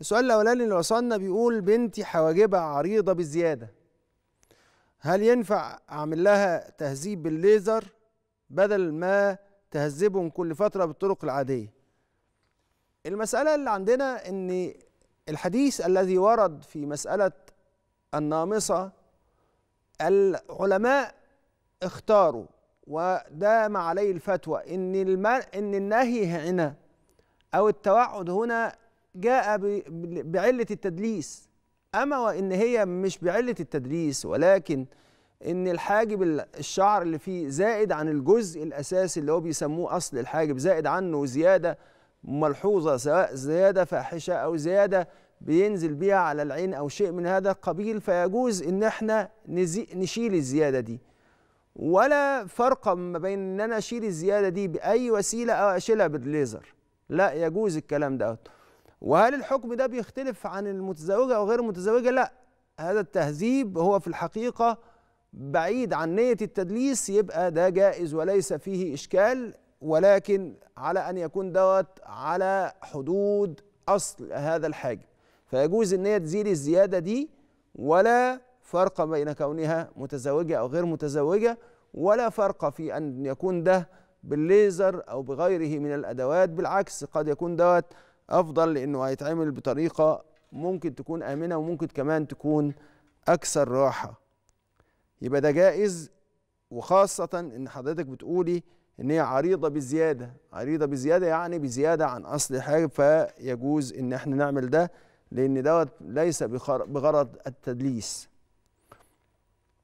السؤال الاولاني اللي وصلنا بيقول بنتي حواجبها عريضه بالزياده هل ينفع اعمل لها تهذيب بالليزر بدل ما تهذبهم كل فتره بالطرق العاديه المساله اللي عندنا ان الحديث الذي ورد في مساله النامصه العلماء اختاروا وده ما عليه الفتوى ان ان النهي هنا او التوعد هنا جاء بعلة التدليس أما وإن هي مش بعلة التدليس ولكن إن الحاجب الشعر اللي فيه زائد عن الجزء الأساسي اللي هو بيسموه أصل الحاجب زائد عنه زيادة ملحوظة سواء زيادة فاحشة أو زيادة بينزل بيها على العين أو شيء من هذا القبيل فيجوز إن إحنا نشيل الزيادة دي ولا فرق ما بين إن أنا أشيل الزيادة دي بأي وسيلة أو أشيلها بالليزر لا يجوز الكلام ده وهل الحكم ده بيختلف عن المتزوجة أو غير المتزوجة؟ لا هذا التهذيب هو في الحقيقة بعيد عن نية التدليس يبقى ده جائز وليس فيه إشكال ولكن على أن يكون دوت على حدود أصل هذا الحاجب فيجوز أن هي تزيل الزيادة دي ولا فرق بين كونها متزوجة أو غير متزوجة ولا فرق في أن يكون ده بالليزر أو بغيره من الأدوات بالعكس قد يكون دوت افضل لانه هيتعمل بطريقه ممكن تكون امنه وممكن كمان تكون اكثر راحه يبقى ده جائز وخاصه ان حضرتك بتقولي ان هي عريضه بزياده عريضه بزياده يعني بزياده عن اصل الحاجه فيجوز ان احنا نعمل ده لان دوت ليس بغرض التدليس